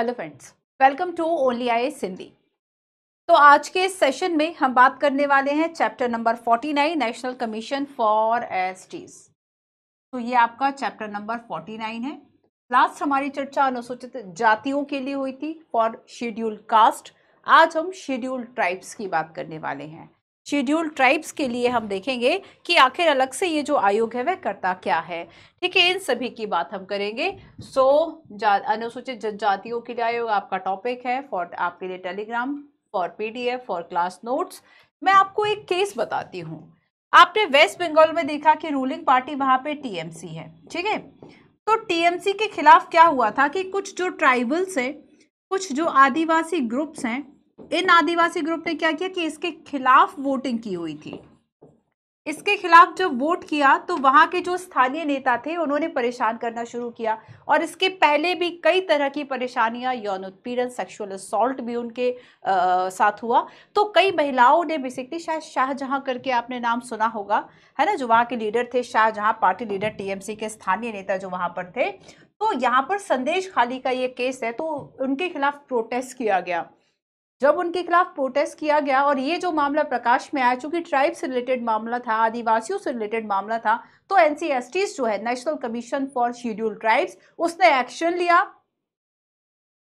hello friends welcome to only I Sindhi तो आज के इस सेशन में हम बात करने वाले हैं chapter number 49 national commission for S तो ये आपका चैप्टर नंबर 49 है लास्ट हमारी चर्चा अनुसूचित जातियों के लिए हुई थी फॉर शेड्यूल कास्ट आज हम शेड्यूल ट्राइब्स की बात करने वाले हैं शेड्यूल ट्राइब्स के लिए हम देखेंगे कि आखिर अलग से ये जो आयोग है वह करता क्या है ठीक है इन सभी की बात हम करेंगे सो अनुसूचित जनजातियों के लिए आयोग आपका टॉपिक है फॉर आपके लिए telegram for PDF for class notes मैं आपको एक केस बताती हूँ आपने वेस्ट बंगाल में देखा कि रूलिंग पार्टी वहाँ पे टीएमसी है ठीक है तो टीएमसी के खिलाफ क्या हुआ था कि कुछ जो ट्राइबल्स हैं कुछ जो आदिवासी ग्रुप्स हैं इन आदिवासी ग्रुप ने क्या किया कि इसके खिलाफ वोटिंग की हुई थी इसके खिलाफ जब वोट किया तो वहां के जो स्थानीय नेता थे उन्होंने परेशान करना शुरू किया और इसके पहले भी कई तरह की परेशानियां यौन उत्पीड़न सेक्सुअल असॉल्ट भी उनके आ, साथ हुआ तो कई महिलाओं ने बेसिकली शायद शाहजहां करके आपने नाम सुना होगा है ना जो वहां के लीडर थे शाहजहां पार्टी लीडर टीएमसी के स्थानीय नेता जो वहां पर थे तो यहाँ पर संदेश खाली का ये केस है तो उनके खिलाफ प्रोटेस्ट किया गया जब उनके खिलाफ प्रोटेस्ट किया गया और ये जो मामला प्रकाश में आया चूंकि ट्राइब से रिलेटेड मामला था आदिवासियों से रिलेटेड मामला था तो एनसीएसटी जो है national commission for scheduled tribes उसने एक्शन लिया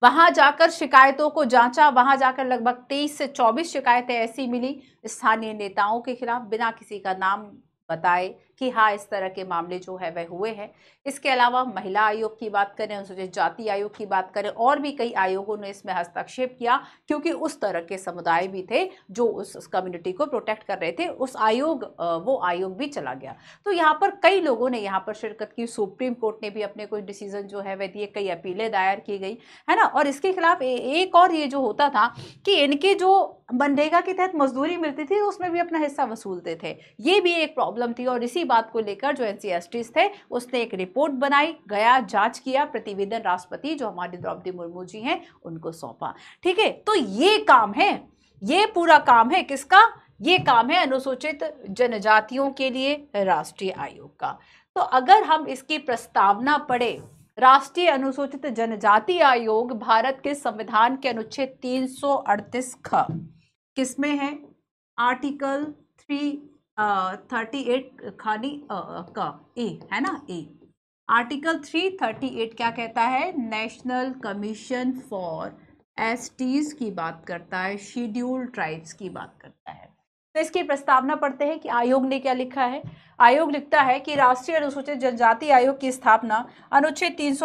वहां जाकर शिकायतों को जांचा वहां जाकर लगभग 23 से 24 शिकायतें ऐसी मिली स्थानीय नेताओं के खिलाफ बिना किसी का नाम बताए कि हाँ इस तरह के मामले जो है वह हुए हैं इसके अलावा महिला आयोग की बात करें अनुसूचित जाति आयोग की बात करें और भी कई आयोगों ने इसमें हस्तक्षेप किया क्योंकि उस तरह के समुदाय भी थे जो उस, कम्युनिटी को प्रोटेक्ट कर रहे थे उस आयोग वो आयोग भी चला गया तो यहाँ पर कई लोगों ने यहाँ पर शिरकत की सुप्रीम कोर्ट ने भी अपने कुछ डिसीजन जो है वह दिए कई अपीलें दायर की गई है ना और इसके खिलाफ एक और ये जो होता था कि इनके जो मनरेगा के तहत मजदूरी मिलती थी उसमें भी अपना हिस्सा वसूलते थे ये भी एक प्रॉब्लम थी और इसी इसी बात को लेकर जो एन थे उसने एक रिपोर्ट बनाई गया जांच किया प्रतिवेदन राष्ट्रपति जो हमारे द्रौपदी मुर्मू जी हैं उनको सौंपा ठीक है तो ये काम है ये पूरा काम है किसका ये काम है अनुसूचित जनजातियों के लिए राष्ट्रीय आयोग का तो अगर हम इसकी प्रस्तावना पढ़े राष्ट्रीय अनुसूचित जनजाति आयोग भारत के संविधान के अनुच्छेद 338 ख किसमें है आर्टिकल थ्री थर्टी एट खाली का ए है ना a article three thirty eight क्या कहता है नेशनल कमीशन फॉर एसटीज की बात करता है शेड्यूल ट्राइब्स की बात करता है तो इसकी प्रस्तावना पढ़ते हैं कि आयोग ने क्या लिखा है आयोग लिखता है कि राष्ट्रीय अनुसूचित जनजाति आयोग की स्थापना अनुच्छेद तीन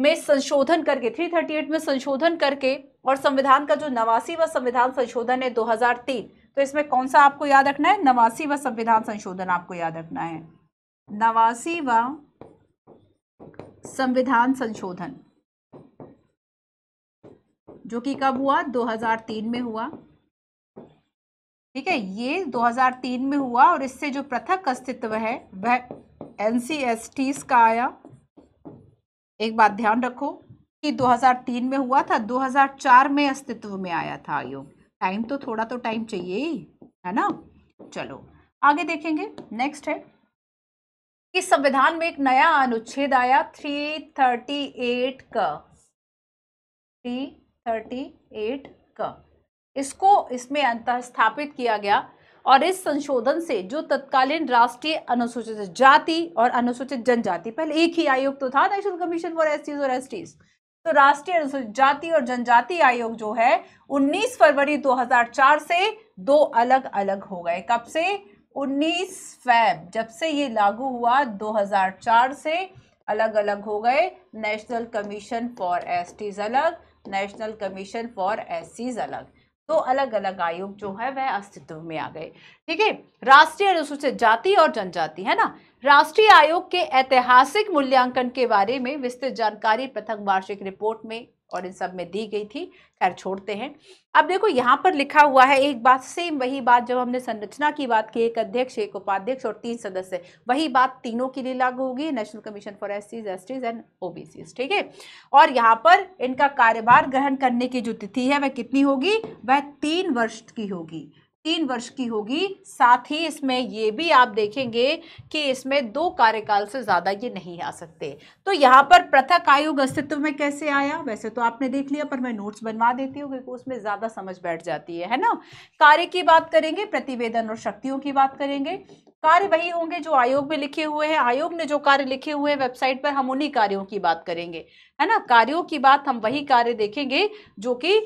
में संशोधन करके 338 में संशोधन करके और संविधान का जो नवासीवा संविधान संशोधन है 2003 तो इसमें कौन सा आपको याद रखना है नवासी व संविधान संशोधन आपको याद रखना है नवासी व संविधान संशोधन जो कि कब हुआ 2003 में हुआ ठीक है ये 2003 में हुआ और इससे जो पृथक अस्तित्व है वह एन का आया एक बात ध्यान रखो कि 2003 में हुआ था 2004 में अस्तित्व में आया था आयोग टाइम तो थोड़ा तो टाइम चाहिए ही है ना चलो आगे देखेंगे नेक्स्ट है कि संविधान में एक नया अनुच्छेद आया 338 का 338 का इसको इसमें अंत स्थापित किया गया और इस संशोधन से जो तत्कालीन राष्ट्रीय अनुसूचित जाति और अनुसूचित जनजाति पहले एक ही आयोग तो था नेशनल कमीशन फॉर एस और एस तो राष्ट्रीय अनुसूचित जाति और जनजाति आयोग जो है 19 फरवरी 2004 से दो अलग अलग हो गए कब से 19 फैब जब से ये लागू हुआ 2004 से अलग अलग हो गए नेशनल कमीशन फॉर एसटीज अलग नेशनल कमीशन फॉर एससीज अलग तो अलग अलग आयोग जो है वह अस्तित्व में आ गए ठीक है राष्ट्रीय अनुसूचित जाति और जनजाति है ना राष्ट्रीय आयोग के ऐतिहासिक मूल्यांकन के बारे में विस्तृत जानकारी प्रथम वार्षिक रिपोर्ट में और इन सब में दी गई थी खैर छोड़ते हैं अब देखो यहाँ पर लिखा हुआ है एक बात सेम वही बात जब हमने संरचना की बात की एक अध्यक्ष एक उपाध्यक्ष और तीन सदस्य वही बात तीनों के लिए लागू होगी नेशनल कमीशन फॉर एस सीज एस टीज एंड ओ ठीक है और यहाँ पर इनका कार्यभार ग्रहण करने की जो तिथि है वह कितनी होगी वह तीन वर्ष की होगी तीन वर्ष की होगी साथ ही इसमें ये भी आप देखेंगे कि इसमें दो कार्यकाल से ज़्यादा ये नहीं आ सकते तो यहाँ पर पृथक आयोग अस्तित्व में कैसे आया वैसे तो आपने देख लिया पर मैं नोट्स बनवा देती हूँ क्योंकि उसमें ज़्यादा समझ बैठ जाती है है ना कार्य की बात करेंगे प्रतिवेदन और शक्तियों की बात करेंगे कार्य वही होंगे जो आयोग में लिखे हुए हैं आयोग ने जो कार्य लिखे हुए हैं वेबसाइट पर हम उन्हीं कार्यों की बात करेंगे है ना कार्यों की बात हम वही कार्य देखेंगे जो कि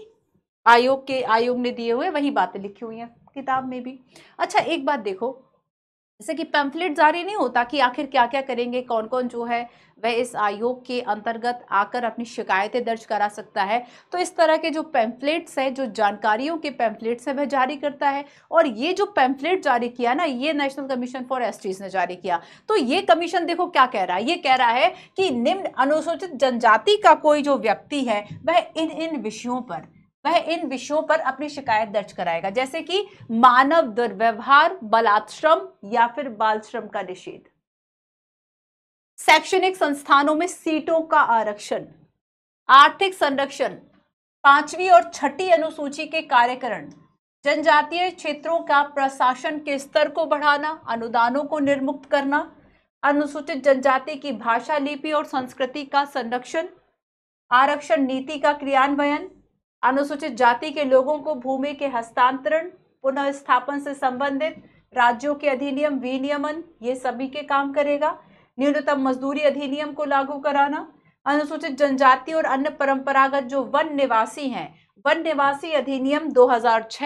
आयोग के आयोग ने दिए हुए वही बातें लिखी हुई हैं किताब में भी अच्छा एक बात देखो जैसे कि पैम्फलेट जारी नहीं होता कि आखिर क्या क्या करेंगे कौन कौन जो है वह इस आयोग के अंतर्गत आकर अपनी शिकायतें दर्ज करा सकता है तो इस तरह के जो पैम्फलेट्स हैं जो जानकारियों के पैम्फलेट्स हैं वह जारी करता है और ये जो पैम्फलेट जारी किया ना ये नेशनल कमीशन फॉर एसटीज ने जारी किया तो ये कमीशन देखो क्या कह रहा है ये कह रहा है कि निम्न अनुसूचित जनजाति का कोई जो व्यक्ति है वह इन इन विषयों पर वह इन विषयों पर अपनी शिकायत दर्ज कराएगा जैसे कि मानव दुर्व्यवहार बलात्श्रम या फिर बाल श्रम का निषेध शैक्षणिक संस्थानों में सीटों का आरक्षण आर्थिक संरक्षण पांचवी और छठी अनुसूची के कार्यकरण जनजातीय क्षेत्रों का प्रशासन के स्तर को बढ़ाना अनुदानों को निर्मुक्त करना अनुसूचित जनजाति की भाषा लिपि और संस्कृति का संरक्षण आरक्षण नीति का क्रियान्वयन अनुसूचित जाति के लोगों को भूमि के हस्तांतरण पुनर्स्थापन से संबंधित राज्यों के अधिनियम विनियमन ये सभी के काम करेगा न्यूनतम मजदूरी अधिनियम को लागू कराना अनुसूचित जनजाति और अन्य परंपरागत जो वन निवासी हैं वन निवासी अधिनियम 2006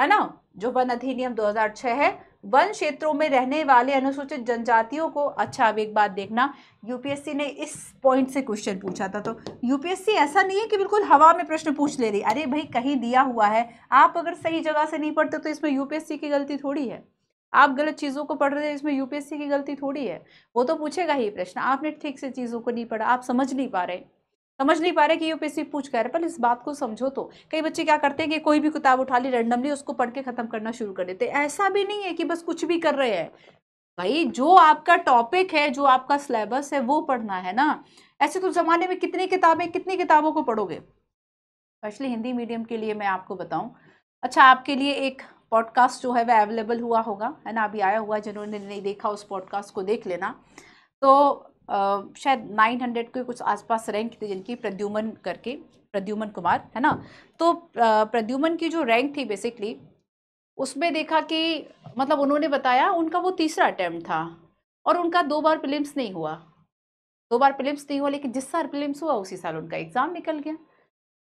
है ना जो वन अधिनियम 2006 है वन क्षेत्रों में रहने वाले अनुसूचित जनजातियों को अच्छा अब एक बात देखना यूपीएससी ने इस पॉइंट से क्वेश्चन पूछा था तो यूपीएससी ऐसा नहीं है कि बिल्कुल हवा में प्रश्न पूछ ले रही अरे भाई कहीं दिया हुआ है आप अगर सही जगह से नहीं पढ़ते तो इसमें यूपीएससी की गलती थोड़ी है आप गलत चीज़ों को पढ़ रहे हैं इसमें यूपीएससी की गलती थोड़ी है वो तो पूछेगा ही प्रश्न आपने ठीक से चीज़ों को नहीं पढ़ा आप समझ नहीं पा रहे समझ नहीं पा रहे कि यूपीएससी पूछ कर पर इस बात को समझो तो कई बच्चे क्या करते हैं कि कोई भी किताब उठा ली रैंडमली उसको पढ़ के ख़त्म करना शुरू कर देते ऐसा भी नहीं है कि बस कुछ भी कर रहे हैं भाई जो आपका टॉपिक है जो आपका सिलेबस है वो पढ़ना है ना ऐसे तो ज़माने में कितनी किताबें कितनी किताबों को पढ़ोगे स्पेशली हिंदी मीडियम के लिए मैं आपको बताऊँ अच्छा आपके लिए एक पॉडकास्ट जो है वह अवेलेबल हुआ होगा है ना अभी आया हुआ जिन्होंने नहीं देखा उस पॉडकास्ट को देख लेना तो शायद 900 के कुछ आसपास रैंक थी जिनकी प्रद्युमन करके प्रद्युमन कुमार है ना तो प्रद्युमन की जो रैंक थी बेसिकली उसमें देखा कि मतलब उन्होंने बताया उनका वो तीसरा अटैम्प्ट था और उनका दो बार प्रीलिम्स नहीं हुआ दो बार प्रीलिम्स नहीं हुआ लेकिन जिस साल प्रीलिम्स हुआ उसी साल उनका एग्ज़ाम निकल गया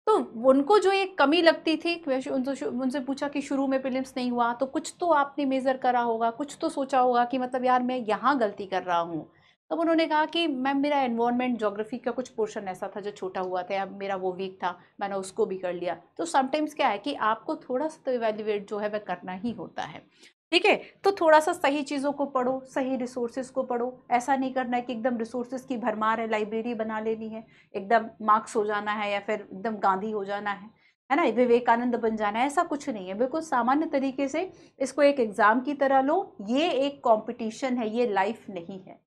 तो उनको जो एक कमी लगती थी उनसे उनसे पूछा कि शुरू में प्रीलिम्स नहीं हुआ तो कुछ तो आपने मेज़र करा होगा कुछ तो सोचा होगा कि मतलब यार मैं यहाँ गलती कर रहा हूँ तब उन्होंने कहा कि मैम मेरा एनवायरनमेंट जोग्राफी का कुछ पोर्शन ऐसा था जो छोटा हुआ था या मेरा वो वीक था मैंने उसको भी कर लिया तो समटाइम्स क्या है कि आपको थोड़ा सा तो इवेल्युएट जो है वह करना ही होता है ठीक है तो थोड़ा सा सही चीज़ों को पढ़ो सही रिसोर्सेज को पढ़ो ऐसा नहीं करना है कि एकदम रिसोर्सेज की भरमार है लाइब्रेरी बना लेनी है एकदम मार्क्स हो जाना है या फिर एकदम गांधी हो जाना है है ना विवेकानंद बन जाना है ऐसा कुछ नहीं है बिल्कुल सामान्य तरीके से इसको एक एग्ज़ाम की तरह लो ये एक कॉम्पिटिशन है ये लाइफ नहीं है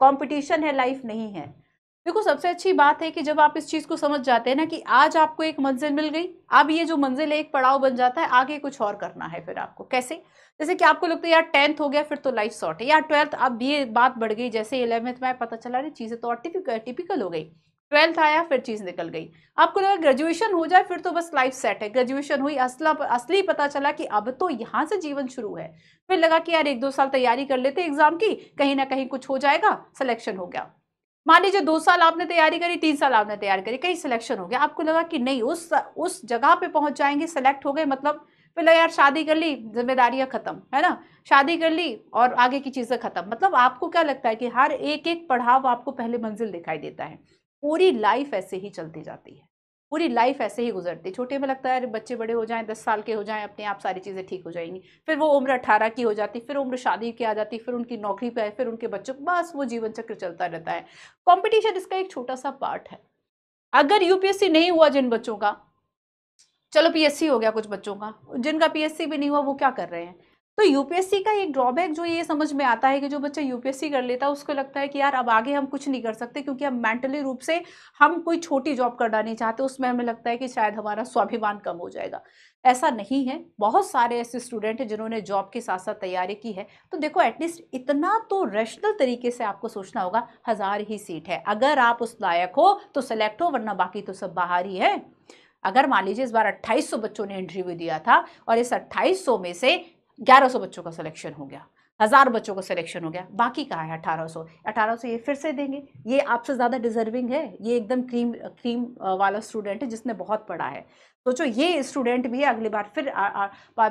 कंपटीशन है लाइफ नहीं है देखो सबसे अच्छी बात है कि जब आप इस चीज़ को समझ जाते हैं ना कि आज आपको एक मंजिल मिल गई अब ये जो मंजिल है एक पड़ाव बन जाता है आगे कुछ और करना है फिर आपको कैसे जैसे कि आपको लगता है यार टेंथ हो गया फिर तो लाइफ शॉर्ट है यार ट्वेल्थ अब ये बात बढ़ गई जैसे इलेवेंथ में पता चला रही चीज़ें तो और टिपिकल हो गई ट्वेल्थ आया फिर चीज़ निकल गई आपको लगा ग्रेजुएशन हो जाए फिर तो बस लाइफ सेट है ग्रेजुएशन हुई असला असली पता चला कि अब तो यहाँ से जीवन शुरू है फिर लगा कि यार एक दो साल तैयारी कर लेते एग्ज़ाम की कहीं ना कहीं कुछ हो जाएगा सिलेक्शन हो गया मान लीजिए दो साल आपने तैयारी करी तीन साल आपने तैयारी करी कहीं सिलेक्शन हो गया आपको लगा कि नहीं उस उस जगह पे पहुंच जाएंगे सिलेक्ट हो गए मतलब फिर लगा यार शादी कर ली जिम्मेदारियां ख़त्म है ना शादी कर ली और आगे की चीज़ें ख़त्म मतलब आपको क्या लगता है कि हर एक एक पढ़ाव आपको पहले मंजिल दिखाई देता है पूरी लाइफ ऐसे ही चलती जाती है पूरी लाइफ ऐसे ही गुजरती है छोटे में लगता है अरे बच्चे बड़े हो जाएं दस साल के हो जाएं अपने आप सारी चीज़ें ठीक हो जाएंगी फिर वो उम्र अठारह की हो जाती फिर उम्र शादी की आ जाती फिर उनकी नौकरी पे आए फिर उनके बच्चों बस वो जीवन चक्र चलता रहता है कॉम्पिटिशन इसका एक छोटा सा पार्ट है अगर यूपीएससी नहीं हुआ जिन बच्चों का चलो पीएससी हो गया कुछ बच्चों का जिनका पीएससी भी नहीं हुआ वो क्या कर रहे हैं तो यूपीएससी का एक ड्रॉबैक जो ये समझ में आता है कि जो बच्चा यूपीएससी कर लेता है उसको लगता है कि यार अब आगे हम कुछ नहीं कर सकते क्योंकि हम मेंटली रूप से हम कोई छोटी जॉब करना नहीं चाहते उसमें हमें लगता है कि शायद हमारा स्वाभिमान कम हो जाएगा ऐसा नहीं है बहुत सारे ऐसे स्टूडेंट हैं जिन्होंने जॉब के साथ साथ तैयारी की है तो देखो एटलीस्ट इतना तो रैशनल तरीके से आपको सोचना होगा हज़ार ही सीट है अगर आप उस लायक हो तो सेलेक्ट हो वरना बाकी तो सब बाहर ही है अगर मान लीजिए इस बार 2800 बच्चों ने इंटरव्यू दिया था और इस 2800 में से ग्यारह सौ बच्चों का सिलेक्शन हो गया हज़ार बच्चों का सिलेक्शन हो गया बाकी कहाँ है अठारह सौ अठारह सौ ये फिर से देंगे ये आपसे ज़्यादा डिजर्विंग है ये एकदम क्रीम क्रीम वाला स्टूडेंट है जिसने बहुत पढ़ा है सोचो तो ये स्टूडेंट भी है अगली बार फिर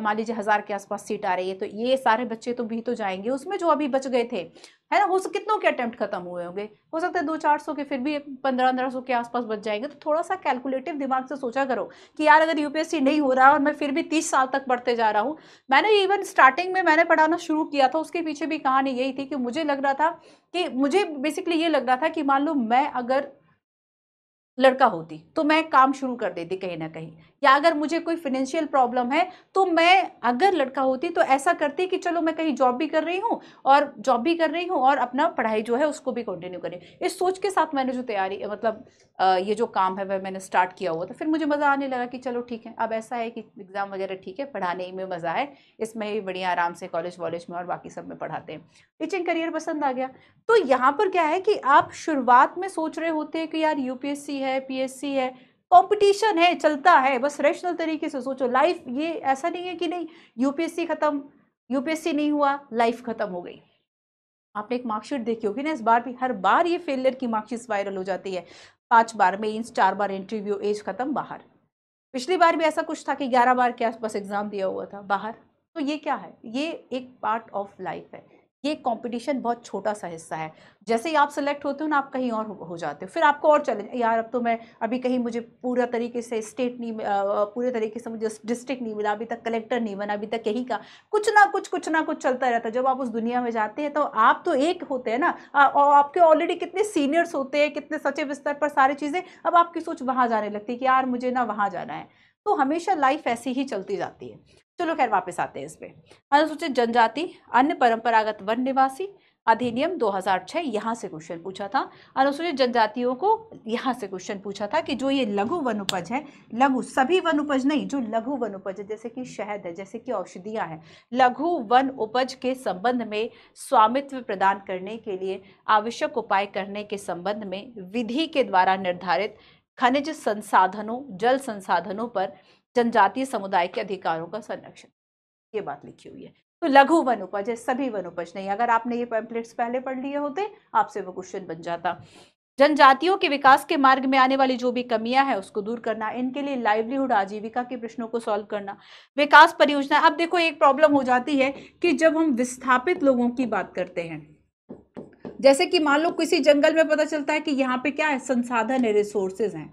मान लीजिए हज़ार के आसपास सीट आ रही है तो ये सारे बच्चे तो भी तो जाएंगे उसमें जो अभी बच गए थे है ना हो सकता कितनों के अटैम्प्ट खत्म हुए होंगे हो सकता है दो चार सौ के फिर भी पंद्रह पंद्रह सौ के आसपास बच जाएंगे तो थोड़ा सा कैलकुलेटिव दिमाग से सोचा करो कि यार अगर यूपीएससी नहीं हो रहा है और मैं फिर भी तीस साल तक बढ़ते जा रहा हूँ मैंने इवन स्टार्टिंग में मैंने पढ़ाना शुरू किया था उसके पीछे भी कहानी यही थी कि मुझे लग रहा था कि मुझे बेसिकली ये लग रहा था कि मान लो मैं अगर लड़का होती तो मैं काम शुरू कर देती कहीं ना कहीं या अगर मुझे कोई फिनेंशियल प्रॉब्लम है तो मैं अगर लड़का होती तो ऐसा करती कि चलो मैं कहीं जॉब भी कर रही हूँ और जॉब भी कर रही हूँ और अपना पढ़ाई जो है उसको भी कंटिन्यू करें इस सोच के साथ मैंने जो तैयारी मतलब ये जो काम है वह मैंने स्टार्ट किया हुआ था फिर मुझे मज़ा आने लगा कि चलो ठीक है अब ऐसा है कि एग्ज़ाम वगैरह ठीक है पढ़ाने में मज़ा है इसमें भी बढ़िया आराम से कॉलेज वॉलेज में और बाकी सब में पढ़ाते हैं टीचिंग करियर पसंद आ गया तो यहाँ पर क्या है कि आप शुरुआत में सोच रहे होते हैं कि यार यूपीएससी है है पीएससी है कंपटीशन है चलता है बस रैशनल तरीके से सोचो लाइफ ये ऐसा नहीं है कि नहीं यूपीएससी ख़त्म यूपीएससी नहीं हुआ लाइफ ख़त्म हो गई आपने एक मार्कशीट देखी होगी ना इस बार भी हर बार ये फेलियर की मार्कशीट वायरल हो जाती है पांच बार में इंस चार बार इंटरव्यू एज ख़त्म बाहर पिछली बार भी ऐसा कुछ था कि ग्यारह बार के आसपास एग्ज़ाम दिया हुआ था बाहर तो ये क्या है ये एक पार्ट ऑफ लाइफ है ये कंपटीशन बहुत छोटा सा हिस्सा है जैसे ही आप सिलेक्ट होते हो ना आप कहीं और हो जाते हो फिर आपको और चैलेंज यार अब तो मैं अभी कहीं मुझे पूरा तरीके से स्टेट नहीं पूरे तरीके से मुझे डिस्ट्रिक्ट नहीं मिला अभी तक कलेक्टर नहीं बना अभी तक कहीं का कुछ ना कुछ कुछ ना कुछ चलता रहता है जब आप उस दुनिया में जाते हैं तो आप तो एक होते हैं ना और आपके ऑलरेडी कितने सीनियर्स होते हैं कितने सचिव स्तर पर सारी चीज़ें अब आपकी सोच वहाँ जाने लगती है कि यार मुझे ना वहाँ जाना है तो हमेशा लाइफ ऐसी ही चलती जाती है चलो खैर वापस आते हैं इस पर अनुसूचित जनजाति अन्य परंपरागत वन निवासी अधिनियम 2006 यहाँ से क्वेश्चन पूछा था अनुसूचित जनजातियों को यहाँ से क्वेश्चन पूछा था कि जो ये लघु वन उपज है लघु सभी वन उपज नहीं जो लघु वन उपज है जैसे कि शहद है जैसे कि औषधियाँ हैं लघु वन उपज के संबंध में स्वामित्व प्रदान करने के लिए आवश्यक उपाय करने के संबंध में विधि के द्वारा निर्धारित खनिज संसाधनों जल संसाधनों पर जनजातीय समुदाय के अधिकारों का संरक्षण ये बात लिखी हुई है तो लघु वन उपज है सभी वन उपज नहीं अगर आपने ये पैम्पलेट्स पहले पढ़ लिए होते आपसे वो क्वेश्चन बन जाता जनजातियों के विकास के मार्ग में आने वाली जो भी कमियां हैं उसको दूर करना इनके लिए लाइवलीहुड आजीविका के प्रश्नों को सॉल्व करना विकास परियोजना अब देखो एक प्रॉब्लम हो जाती है कि जब हम विस्थापित लोगों की बात करते हैं जैसे कि मान लो किसी जंगल में पता चलता है कि यहाँ पे क्या है संसाधन है रिसोर्सेज हैं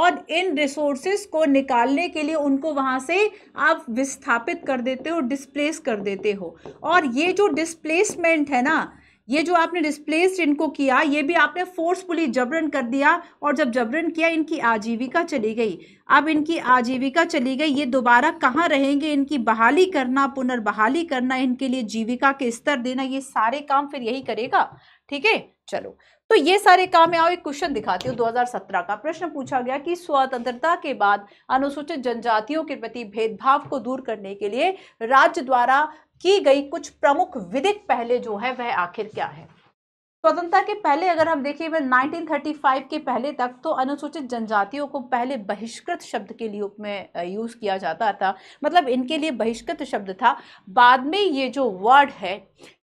और इन रिसोर्सेज को निकालने के लिए उनको वहाँ से आप विस्थापित कर देते हो डिस्प्लेस कर देते हो और ये जो डिस्प्लेसमेंट है ना ये जो आपने डिस्प्लेस्ड इनको किया ये भी आपने फोर्सफुली जबरन कर दिया और जब जबरन किया इनकी आजीविका चली गई अब इनकी आजीविका चली गई ये दोबारा कहाँ रहेंगे इनकी बहाली करना पुनर्बहाली करना इनके लिए जीविका के स्तर देना ये सारे काम फिर यही करेगा ठीक है चलो तो ये सारे काम आओ एक क्वेश्चन दिखाती हूँ 2017 का प्रश्न पूछा गया कि स्वतंत्रता के बाद अनुसूचित जनजातियों के प्रति भेदभाव को दूर करने के लिए राज्य द्वारा की गई कुछ प्रमुख विधिक पहले जो है वह आखिर क्या है स्वतंत्रता के पहले अगर हम देखें वह 1935 के पहले तक तो अनुसूचित जनजातियों को पहले बहिष्कृत शब्द के लिए में यूज़ किया जाता था मतलब इनके लिए बहिष्कृत शब्द था बाद में ये जो वर्ड है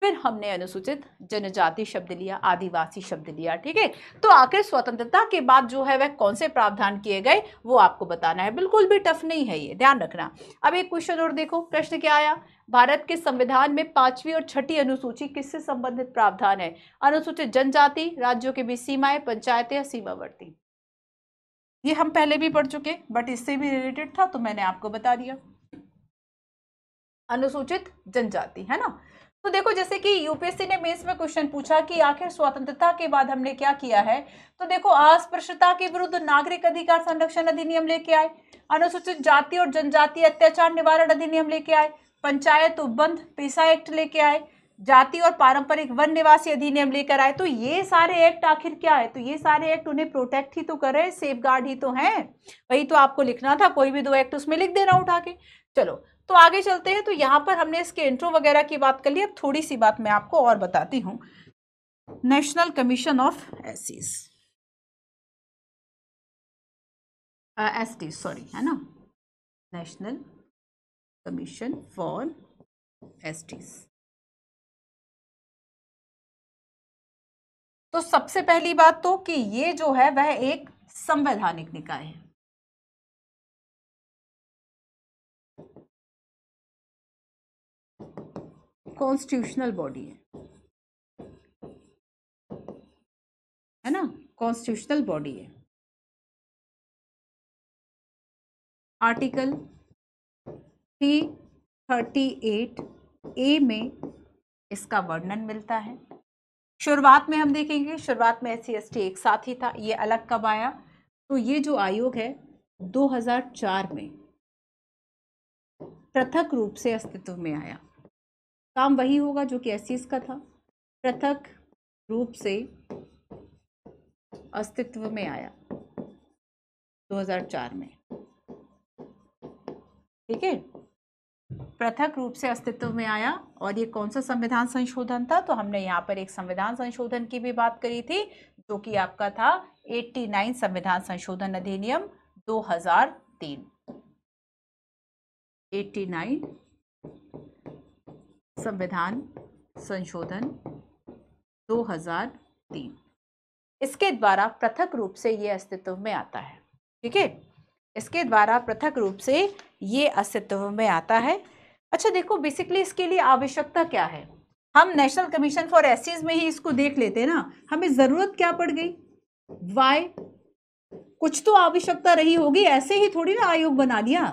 फिर हमने अनुसूचित जनजाति शब्द लिया आदिवासी शब्द लिया ठीक है तो आखिर स्वतंत्रता के बाद जो है वह कौन से प्रावधान किए गए वो आपको बताना है बिल्कुल भी टफ नहीं है ये ध्यान रखना अब एक क्वेश्चन और देखो प्रश्न क्या आया भारत के संविधान में पांचवी और छठी अनुसूची किससे संबंधित प्रावधान है अनुसूचित जनजाति राज्यों के बीच सीमाएं पंचायतें या सीमावर्ती ये हम पहले भी पढ़ चुके बट इससे भी रिलेटेड था तो मैंने आपको बता दिया अनुसूचित जनजाति है ना तो देखो जैसे कि यूपीएससी ने मेंस में क्वेश्चन पूछा कि आखिर स्वतंत्रता के बाद हमने क्या किया है तो देखो अस्पृश्यता के विरुद्ध नागरिक अधिकार संरक्षण अधिनियम लेके आए अनुसूचित जाति और जनजाति अत्याचार निवारण अधिनियम लेके आए पंचायत उपबंध पेशा एक्ट लेके आए जाति और पारंपरिक वन निवासी अधिनियम लेकर आए तो ये सारे एक्ट आखिर क्या है तो ये सारे एक्ट उन्हें प्रोटेक्ट ही तो कर रहे हैं सेफ ही तो हैं वही तो आपको लिखना था कोई भी दो एक्ट उसमें लिख देना उठा के चलो तो आगे चलते हैं तो यहाँ पर हमने इसके इंट्रो वगैरह की बात कर ली अब थोड़ी सी बात मैं आपको और बताती हूँ national commission of S S T sorry है ना national commission for STs तो सबसे पहली बात तो कि ये जो है वह एक संवैधानिक निकाय है कॉन्स्टिट्यूशनल बॉडी है है ना कॉन्स्टिट्यूशनल बॉडी है article three thirty eight A में इसका वर्णन मिलता है शुरुआत में हम देखेंगे शुरुआत में एस सी एक साथ ही था ये अलग कब आया तो ये जो आयोग है 2004 में पृथक रूप से अस्तित्व में आया काम वही होगा जो कि एस का था पृथक रूप से अस्तित्व में आया 2004 में ठीक है पृथक रूप से अस्तित्व में आया और ये कौन सा संविधान संशोधन था तो हमने यहाँ पर एक संविधान संशोधन की भी बात करी थी जो कि आपका था 89 संविधान संशोधन अधिनियम 2003 89 संविधान संशोधन 2003 इसके द्वारा पृथक रूप से ये अस्तित्व में आता है ठीक है इसके द्वारा पृथक रूप से ये अस्तित्व में आता है अच्छा देखो बेसिकली इसके लिए आवश्यकता क्या है हम नेशनल कमीशन फॉर एससीज में ही इसको देख लेते ना हमें ज़रूरत क्या पड़ गई वाई कुछ तो आवश्यकता रही होगी ऐसे ही थोड़ी ना आयोग बना दिया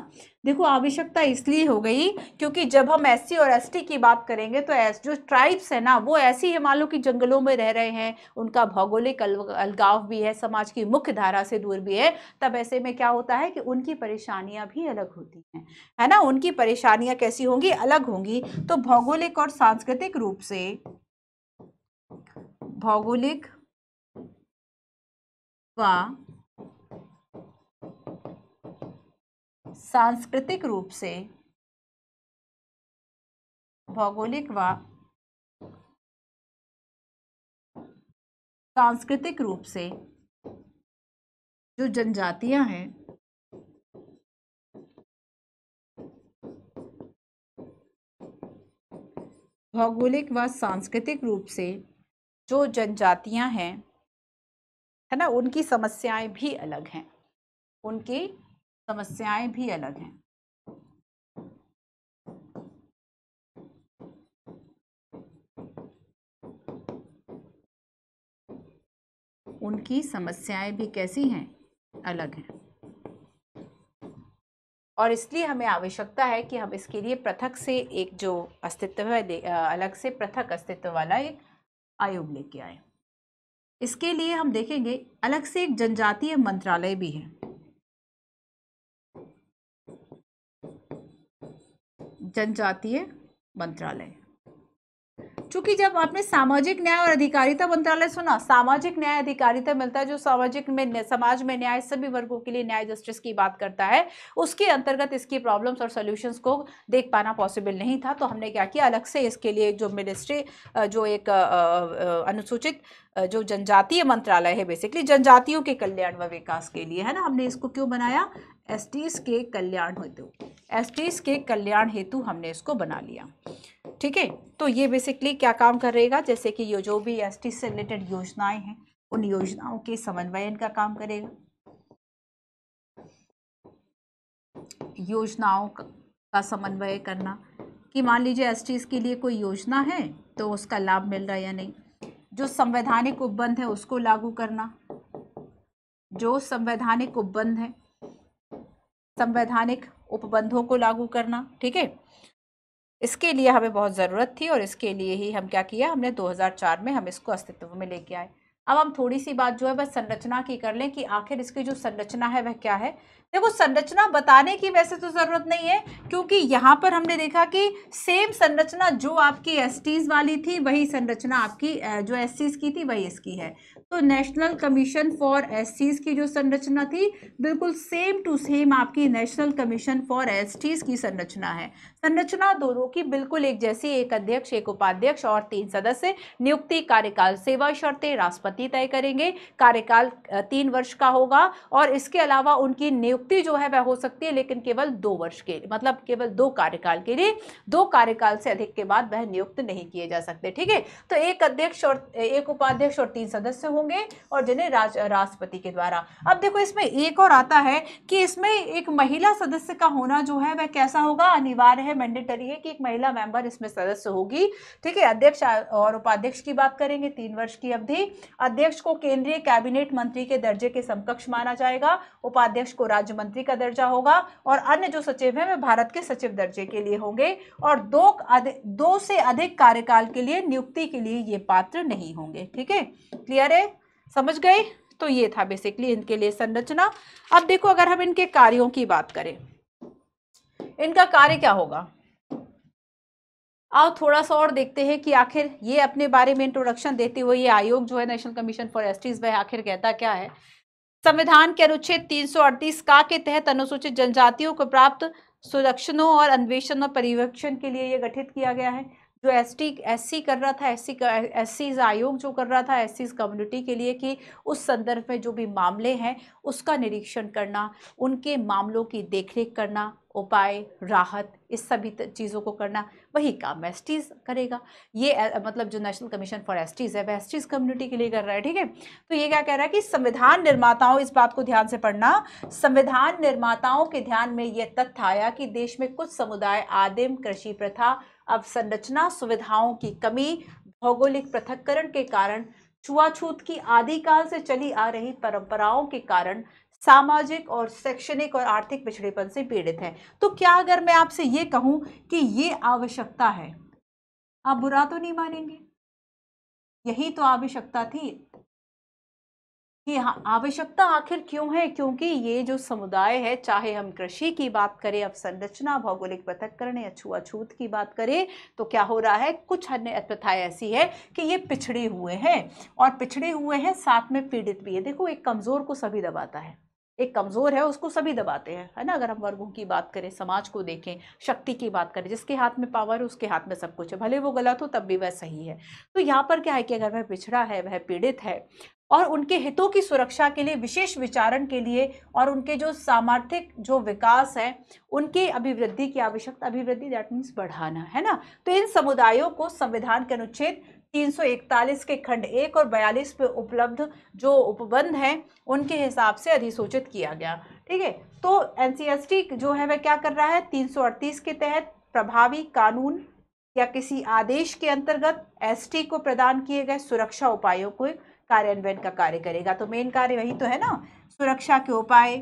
देखो आवश्यकता इसलिए हो गई क्योंकि जब हम एस और एस की बात करेंगे तो एस जो ट्राइब्स हैं ना वो ऐसी हिमालयों की जंगलों में रह रहे हैं उनका भौगोलिक अलगाव भी है समाज की मुख्य धारा से दूर भी है तब ऐसे में क्या होता है कि उनकी परेशानियां भी अलग होती हैं है ना उनकी परेशानियां कैसी होंगी अलग होंगी तो भौगोलिक और सांस्कृतिक रूप से भौगोलिक व सांस्कृतिक रूप से भौगोलिक व सांस्कृतिक रूप से जो जनजातियां हैं भौगोलिक व सांस्कृतिक रूप से जो जनजातियां हैं है ना उनकी समस्याएं भी अलग हैं उनकी समस्याएं भी अलग हैं उनकी समस्याएं भी कैसी हैं अलग हैं और इसलिए हमें आवश्यकता है कि हम इसके लिए पृथक से एक जो अस्तित्व है अलग से पृथक अस्तित्व वाला एक आयोग लेके आए इसके लिए हम देखेंगे अलग से एक जनजातीय मंत्रालय भी है जनजातीय मंत्रालय चूंकि जब आपने सामाजिक न्याय और अधिकारिता मंत्रालय सुना सामाजिक न्याय अधिकारिता मिलता है जो सामाजिक में समाज में न्याय सभी वर्गों के लिए न्याय जस्टिस की बात करता है उसके अंतर्गत इसकी प्रॉब्लम्स और सोल्यूशंस को देख पाना पॉसिबल नहीं था तो हमने क्या किया अलग से इसके लिए जो मिनिस्ट्री जो एक अनुसूचित जो जनजातीय मंत्रालय है बेसिकली जनजातियों के कल्याण व विकास के लिए है ना हमने इसको क्यों बनाया एस के कल्याण हेतु एसटीज के कल्याण हेतु हमने इसको बना लिया ठीक है तो ये बेसिकली क्या काम करेगा जैसे कि ये जो भी एस से रिलेटेड योजनाएं हैं उन योजनाओं के समन्वयन का काम करेगा योजनाओं का समन्वय करना कि मान लीजिए एस के लिए कोई योजना है तो उसका लाभ मिल रहा है या नहीं जो संवैधानिक उपबंध है उसको लागू करना जो संवैधानिक उपबंध है संवैधानिक उपबंधों को लागू करना ठीक है इसके लिए हमें बहुत ज़रूरत थी और इसके लिए ही हम क्या किया हमने 2004 में हम इसको अस्तित्व में लेके आए अब हम थोड़ी सी बात जो है बस संरचना की कर लें कि आखिर इसकी जो संरचना है वह क्या है देखो संरचना बताने की वैसे तो ज़रूरत नहीं है क्योंकि यहाँ पर हमने देखा कि सेम संरचना जो आपकी एसटीज़ वाली थी वही संरचना आपकी जो एससीज़ की थी वही इसकी है तो नेशनल कमीशन फॉर एससीज़ की जो संरचना थी बिल्कुल सेम टू सेम आपकी नेशनल कमीशन फॉर एसटीज़ की संरचना है संरचना दोनों की बिल्कुल एक जैसी एक अध्यक्ष एक उपाध्यक्ष और तीन सदस्य नियुक्ति कार्यकाल सेवा शर्तें राष्ट्रपति तय करेंगे कार्यकाल तीन वर्ष का होगा और इसके अलावा उनकी नियुक्ति जो है वह हो सकती है लेकिन केवल दो वर्ष के मतलब केवल दो कार्यकाल के लिए दो कार्यकाल से अधिक के बाद वह नियुक्त नहीं किए जा सकते ठीक है तो एक अध्यक्ष और एक उपाध्यक्ष और तीन सदस्य होंगे और जिन्हें राष्ट्रपति के द्वारा अब देखो इसमें एक और आता है कि इसमें एक महिला सदस्य का होना जो है वह कैसा होगा अनिवार्य है मैंडेटरी है कि एक महिला मेंबर इसमें सदस्य होगी ठीक है अध्यक्ष और उपाध्यक्ष की बात करेंगे तीन वर्ष की अवधि अध्यक्ष को केंद्रीय कैबिनेट मंत्री के दर्जे के समकक्ष माना जाएगा उपाध्यक्ष को राज्य राज्य मंत्री का दर्जा होगा और अन्य जो सचिव हैं वे भारत के सचिव दर्जे के लिए होंगे और दो दो से अधिक कार्यकाल के लिए नियुक्ति के लिए ये पात्र नहीं होंगे ठीक है क्लियर है समझ गए तो ये था बेसिकली इनके लिए संरचना अब देखो अगर हम इनके कार्यों की बात करें इनका कार्य क्या होगा आओ थोड़ा सा और देखते हैं कि आखिर ये अपने बारे में इंट्रोडक्शन देते हुए ये आयोग जो है नेशनल कमीशन फॉर एसटीज वह आखिर कहता क्या है संविधान के अनुच्छेद 338 का के तहत अनुसूचित जनजातियों को प्राप्त सुरक्षणों और अन्वेषण और परिवेक्षण के लिए यह गठित किया गया है जो एस टी एस सी कर रहा था एस सी एस सी आयोग जो कर रहा था एस कम्युनिटी के लिए कि उस संदर्भ में जो भी मामले हैं उसका निरीक्षण करना उनके मामलों की देखरेख करना उपाय राहत इस सभी चीज़ों को करना वही काम एस करेगा ये मतलब जो नेशनल कमीशन फॉर एस है वह एस कम्युनिटी के लिए कर रहा है ठीक है तो ये क्या कह रहा है कि संविधान निर्माताओं इस बात को ध्यान से पढ़ना संविधान निर्माताओं के ध्यान में यह तथ्य आया कि देश में कुछ समुदाय आदिम कृषि प्रथा अब संरचना सुविधाओं की कमी भौगोलिक पृथककरण के कारण छुआछूत की आदिकाल से चली आ रही परंपराओं के कारण सामाजिक और शैक्षणिक और आर्थिक पिछड़ेपन से पीड़ित हैं तो क्या अगर मैं आपसे ये कहूँ कि ये आवश्यकता है आप बुरा तो नहीं मानेंगे यही तो आवश्यकता थी कि हाँ, आवश्यकता आखिर क्यों है क्योंकि ये जो समुदाय है चाहे हम कृषि की बात करें अवसंरचना भौगोलिक पृथककरण या छुआछूत की बात करें तो क्या हो रहा है कुछ अन्य प्रथाएं ऐसी है कि ये पिछड़े हुए हैं और पिछड़े हुए हैं साथ में पीड़ित भी है देखो एक कमज़ोर को सभी दबाता है एक कमज़ोर है उसको सभी दबाते हैं है ना अगर हम वर्गों की बात करें समाज को देखें शक्ति की बात करें जिसके हाथ में पावर है उसके हाथ में सब कुछ है भले वो गलत हो तब भी वह सही है तो यहाँ पर क्या है कि अगर वह पिछड़ा है वह पीड़ित है और उनके हितों की सुरक्षा के लिए विशेष विचारण के लिए और उनके जो सामर्थिक जो विकास है उनके अभिवृद्धि की आवश्यकता अभिवृद्धि दैट मीन्स बढ़ाना है ना तो इन समुदायों को संविधान के अनुच्छेद 341 के खंड एक और 42 पे उपलब्ध जो उपबंध हैं उनके हिसाब से अधिसूचित किया गया ठीक है तो एन जो है वह क्या कर रहा है 338 के तहत प्रभावी कानून या किसी आदेश के अंतर्गत एसटी को प्रदान किए गए सुरक्षा उपायों को कार्यान्वयन का कार्य करेगा तो मेन कार्य वही तो है ना सुरक्षा के उपाय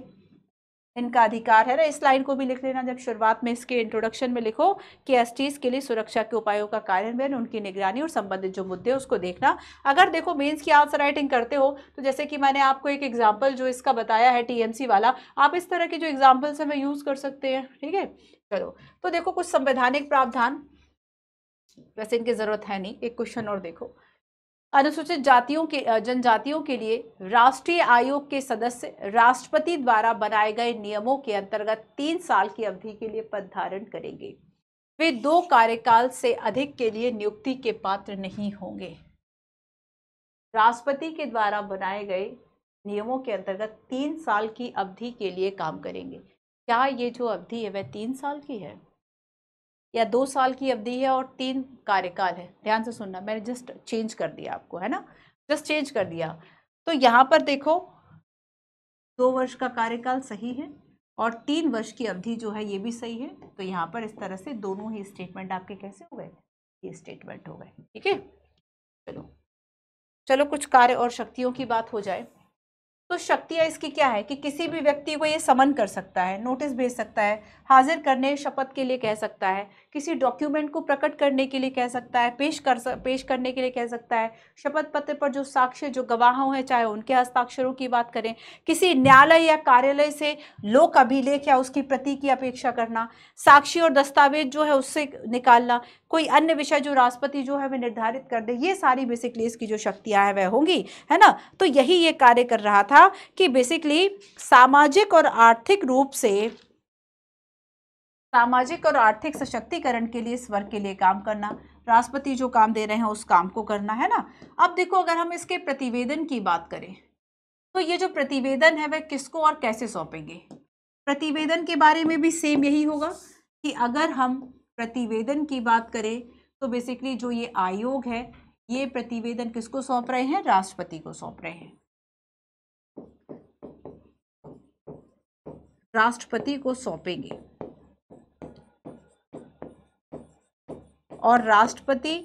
इनका अधिकार है ना इस लाइन को भी लिख लेना जब शुरुआत में इसके इंट्रोडक्शन में लिखो कि एस के लिए सुरक्षा के उपायों का कार्यान्वयन उनकी निगरानी और संबंधित जो मुद्दे उसको देखना अगर देखो मेंस की आंसर राइटिंग करते हो तो जैसे कि मैंने आपको एक एग्जाम्पल जो इसका बताया है टीएमसी वाला आप इस तरह के जो एग्जाम्पल्स हमें यूज़ कर सकते हैं ठीक है चलो तो देखो कुछ संवैधानिक प्रावधान वैसे इनकी ज़रूरत है नहीं एक क्वेश्चन और देखो अनुसूचित जातियों के जनजातियों के लिए राष्ट्रीय आयोग के सदस्य राष्ट्रपति द्वारा बनाए गए नियमों के अंतर्गत तीन साल की अवधि के लिए पद धारण करेंगे वे दो कार्यकाल से अधिक के लिए नियुक्ति के पात्र नहीं होंगे राष्ट्रपति के द्वारा बनाए गए नियमों के अंतर्गत तीन साल की अवधि के लिए काम करेंगे क्या ये जो अवधि है वह तीन साल की है या दो साल की अवधि है और तीन कार्यकाल है ध्यान से सुनना मैंने जस्ट चेंज कर दिया आपको है ना जस्ट चेंज कर दिया तो यहाँ पर देखो दो वर्ष का कार्यकाल सही है और तीन वर्ष की अवधि जो है ये भी सही है तो यहाँ पर इस तरह से दोनों ही स्टेटमेंट आपके कैसे हो गए ये स्टेटमेंट हो गए ठीक है चलो चलो कुछ कार्य और शक्तियों की बात हो जाए तो शक्तियाँ इसकी क्या है कि किसी भी व्यक्ति को ये समन कर सकता है नोटिस भेज सकता है हाजिर करने शपथ के लिए कह सकता है किसी डॉक्यूमेंट को प्रकट करने के लिए कह सकता है पेश कर पेश करने के लिए कह सकता है शपथ पत्र पर जो साक्ष्य जो गवाहों हैं चाहे उनके हस्ताक्षरों की बात करें किसी न्यायालय या कार्यालय से लोक अभिलेख या उसकी प्रति की अपेक्षा करना साक्षी और दस्तावेज जो है उससे निकालना कोई अन्य विषय जो राष्ट्रपति जो है वह निर्धारित कर दे ये सारी बेसिकली इसकी जो शक्तियाँ हैं वह होंगी है ना तो यही ये कार्य कर रहा था था कि बेसिकली सामाजिक और आर्थिक रूप से सामाजिक और आर्थिक सशक्तिकरण के लिए इस वर्ग के लिए काम करना राष्ट्रपति जो काम दे रहे हैं उस काम को करना है ना अब देखो अगर हम इसके प्रतिवेदन की बात करें तो ये जो प्रतिवेदन है वह किसको और कैसे सौंपेंगे प्रतिवेदन के बारे में भी सेम यही होगा कि अगर हम प्रतिवेदन की बात करें तो बेसिकली जो ये आयोग है ये प्रतिवेदन किसको सौंप रहे हैं राष्ट्रपति को सौंप रहे हैं राष्ट्रपति को सौंपेंगे और राष्ट्रपति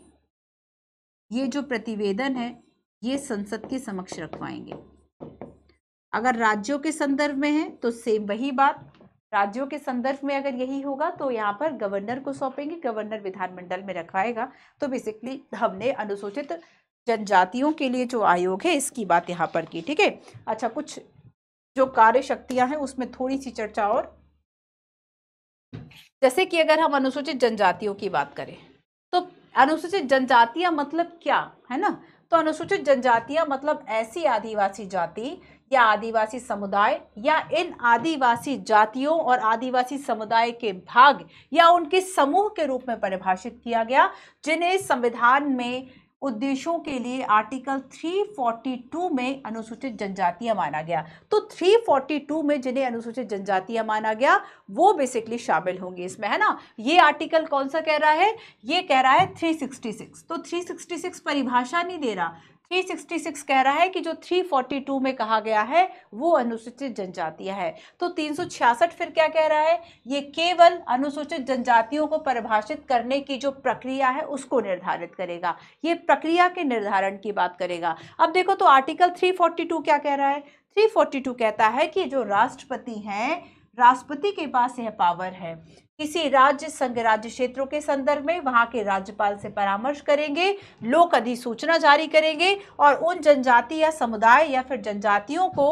ये जो प्रतिवेदन है ये संसद के समक्ष रखवाएंगे अगर राज्यों के संदर्भ में है तो सेम वही बात राज्यों के संदर्भ में अगर यही होगा तो यहाँ पर गवर्नर को सौंपेंगे गवर्नर विधानमंडल में रखवाएगा तो बेसिकली हमने अनुसूचित जनजातियों के लिए जो आयोग है इसकी बात यहाँ पर की ठीक है अच्छा कुछ जो कार्य शक्तियां हैं उसमें थोड़ी सी चर्चा और जैसे कि अगर हम अनुसूचित जनजातियों की बात करें तो अनुसूचित जनजातियां मतलब क्या है ना तो अनुसूचित जनजातियां मतलब ऐसी आदिवासी जाति या आदिवासी समुदाय या इन आदिवासी जातियों और आदिवासी समुदाय के भाग या उनके समूह के रूप में परिभाषित किया गया जिन्हें संविधान में उद्देश्यों के लिए आर्टिकल 342 में अनुसूचित जनजातियां माना गया तो 342 में जिन्हें अनुसूचित जनजातियां माना गया वो बेसिकली शामिल होंगे इसमें है ना ये आर्टिकल कौन सा कह रहा है ये कह रहा है 366 तो 366 परिभाषा नहीं दे रहा 366 कह रहा है कि जो 342 में कहा गया है वो अनुसूचित जनजातियां है तो 366 फिर क्या कह रहा है ये केवल अनुसूचित जनजातियों को परिभाषित करने की जो प्रक्रिया है उसको निर्धारित करेगा ये प्रक्रिया के निर्धारण की बात करेगा अब देखो तो आर्टिकल 342 क्या कह रहा है 342 कहता है कि जो राष्ट्रपति हैं राष्ट्रपति के पास यह पावर है किसी राज्य संघ राज्य क्षेत्रों के संदर्भ में वहां के राज्यपाल से परामर्श करेंगे लोक अधिसूचना जारी करेंगे और उन जनजाति या समुदाय या फिर जनजातियों को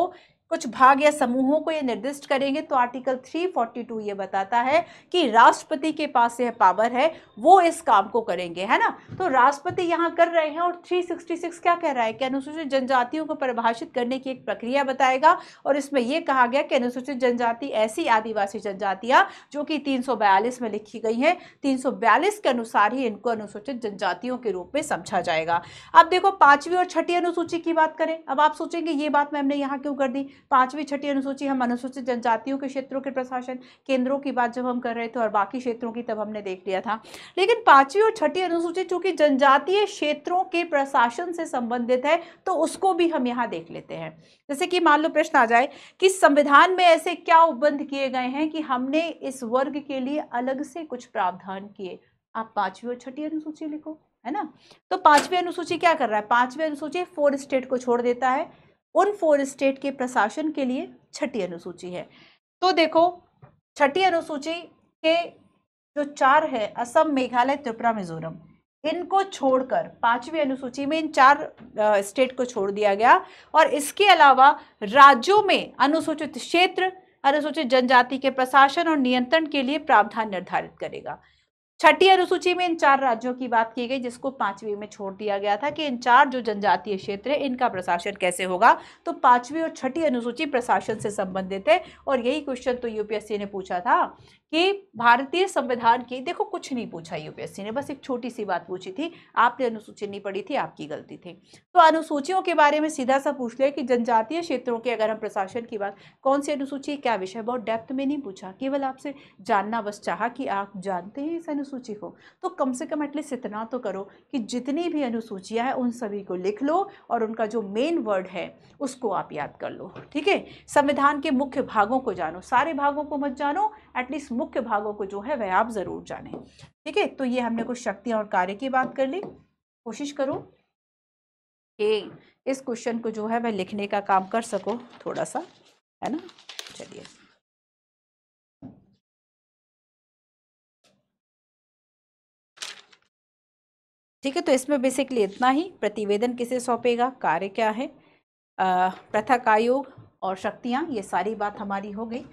कुछ भाग या समूहों को ये निर्दिष्ट करेंगे तो आर्टिकल 342 ये बताता है कि राष्ट्रपति के पास यह पावर है वो इस काम को करेंगे है ना तो राष्ट्रपति यहाँ कर रहे हैं और 366 क्या कह रहा है कि अनुसूचित जनजातियों को परिभाषित करने की एक प्रक्रिया बताएगा और इसमें यह कहा गया कि अनुसूचित जनजाति ऐसी आदिवासी जनजातियाँ जो कि तीन में लिखी गई हैं तीन के अनुसार ही इनको अनुसूचित जनजातियों के रूप में समझा जाएगा अब देखो पाँचवीं और छठी अनुसूची की बात करें अब आप सोचेंगे ये बात मैम ने यहाँ क्यों कर दी पांचवी छठी अनुसूची हम अनुसूचित जनजातियों के क्षेत्रों के प्रशासन केंद्रों की बात जब हम कर रहे थे और बाकी क्षेत्रों की तब हमने देख लिया था लेकिन पांचवी और छठी अनुसूची चूंकि जनजातीय क्षेत्रों के प्रशासन से संबंधित है तो उसको भी हम यहाँ देख लेते हैं जैसे कि मान लो प्रश्न आ जाए कि संविधान में ऐसे क्या उपबंध किए गए हैं कि हमने इस वर्ग के लिए अलग से कुछ प्रावधान किए आप पांचवी और छठी अनुसूची लिखो है ना तो पांचवी अनुसूची क्या कर रहा है पांचवी अनुसूची फोर स्टेट को छोड़ देता है उन फोर स्टेट के प्रशासन के लिए छठी अनुसूची है तो देखो छठी अनुसूची के जो चार है असम मेघालय त्रिपुरा मिजोरम इनको छोड़कर पांचवी अनुसूची में इन चार स्टेट को छोड़ दिया गया और इसके अलावा राज्यों में अनुसूचित क्षेत्र अनुसूचित जनजाति के प्रशासन और नियंत्रण के लिए प्रावधान निर्धारित करेगा छठी अनुसूची में इन चार राज्यों की बात की गई जिसको पांचवी में छोड़ दिया गया था कि इन चार जो जनजातीय क्षेत्र है इनका प्रशासन कैसे होगा तो पांचवी और छठी अनुसूची प्रशासन से संबंधित है और यही क्वेश्चन तो यूपीएससी ने पूछा था कि भारतीय संविधान की देखो कुछ नहीं पूछा यूपीएससी ने बस एक छोटी सी बात पूछी थी आपने अनुसूची नहीं पढ़ी थी आपकी गलती थी तो अनुसूचियों के बारे में सीधा सा पूछ लिया कि जनजातीय क्षेत्रों के अगर हम प्रशासन की बात कौन सी अनुसूची क्या विषय बहुत डेप्थ में नहीं पूछा केवल आपसे जानना बस चाह कि आप जानते हैं इस अनुसूची हो तो कम से कम एटलीस्ट इतना तो करो कि जितनी भी अनुसूचियाँ हैं उन सभी को लिख लो और उनका जो मेन वर्ड है उसको आप याद कर लो ठीक है संविधान के मुख्य भागों को जानो सारे भागों को मत जानो एटलीस्ट मुख्य भागों को जो है वह आप ज़रूर जाने ठीक है तो ये हमने कुछ शक्तियाँ और कार्य की बात कर ली कोशिश करो कि इस क्वेश्चन को जो है वह लिखने का काम कर सको थोड़ा सा है ना चलिए ठीक है तो इसमें बेसिकली इतना ही प्रतिवेदन किसे सौंपेगा कार्य क्या है पृथक आयोग और शक्तियाँ ये सारी बात हमारी हो गई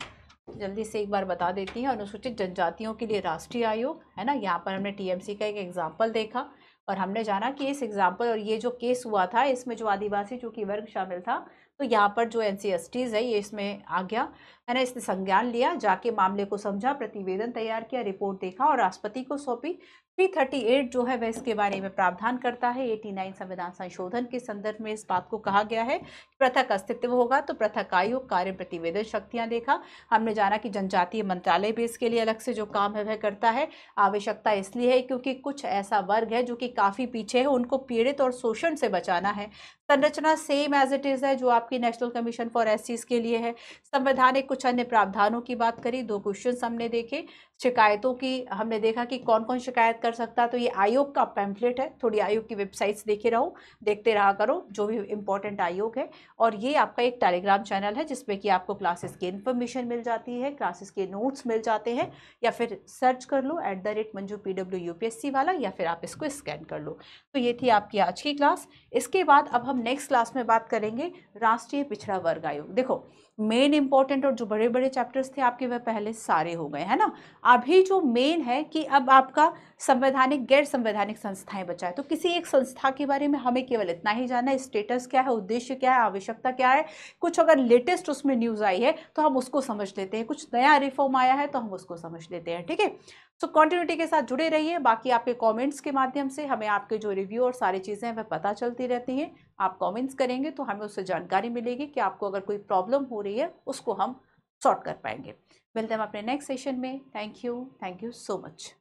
जल्दी से एक बार बता देती हैं अनुसूचित जनजातियों के लिए राष्ट्रीय आयोग है ना यहाँ पर हमने टीएमसी का एक एग्जाम्पल देखा और हमने जाना कि इस एग्जाम्पल और ये जो केस हुआ था इसमें जो आदिवासी चूँकि वर्ग शामिल था तो यहाँ पर जो एन है ये इसमें आ गया है ना इसने संज्ञान लिया जाके मामले को समझा प्रतिवेदन तैयार किया रिपोर्ट देखा और राष्ट्रपति को सौंपी 338 जो है वह इसके बारे में प्रावधान करता है 89 संविधान संशोधन के संदर्भ में इस बात को कहा गया है पृथक अस्तित्व होगा तो पृथक आयोग कार्य प्रतिवेदन शक्तियां देखा हमने जाना कि जनजातीय मंत्रालय भी इसके लिए अलग से जो काम है वह करता है आवश्यकता इसलिए है क्योंकि कुछ ऐसा वर्ग है जो कि काफ़ी पीछे है उनको पीड़ित और शोषण से बचाना है संरचना सेम एज इट इज़ है जो आपकी नेशनल कमीशन फॉर एस के लिए है संवैधानिक कुछ अन्य प्रावधानों की बात करी दो क्वेश्चन हमने देखे शिकायतों की हमने देखा कि कौन कौन शिकायत कर सकता तो ये आयोग का पैम्फलेट है थोड़ी आयोग की वेबसाइट्स देखे रहो देखते रहा करो जो भी इम्पोर्टेंट आयोग है और ये आपका एक टेलीग्राम चैनल है जिसमें कि आपको क्लासेस की इन्फॉर्मेशन मिल जाती है क्लासेस के नोट्स मिल जाते हैं या फिर सर्च कर लो at the rate Manju P W U P S C वाला या फिर आप इसको स्कैन कर लो तो ये थी आपकी आज की क्लास इसके बाद अब हम नेक्स्ट क्लास में बात करेंगे राष्ट्रीय पिछड़ा वर्ग आयोग देखो मेन इंपॉर्टेंट और जो बड़े बड़े चैप्टर्स थे आपके वह पहले सारे हो गए है ना अभी जो मेन है कि अब आपका संवैधानिक गैर संवैधानिक संस्थाएं बचा है तो किसी एक संस्था के बारे में हमें केवल इतना ही जानना है स्टेटस क्या है उद्देश्य क्या है आवश्यकता क्या है कुछ अगर लेटेस्ट उसमें न्यूज़ आई है तो हम उसको समझ लेते हैं कुछ नया रिफॉर्म आया है तो हम उसको समझ लेते हैं ठीक है सो कॉन्टिन्यूटी के साथ जुड़े रहिए बाकी आपके कमेंट्स के माध्यम से हमें आपके जो रिव्यू और सारी चीज़ें हैं वह पता चलती रहती हैं आप कमेंट्स करेंगे तो हमें उससे जानकारी मिलेगी कि आपको अगर कोई प्रॉब्लम हो रही है उसको हम सॉर्ट कर पाएंगे मिलते हैं अपने नेक्स्ट सेशन में thank you thank you so much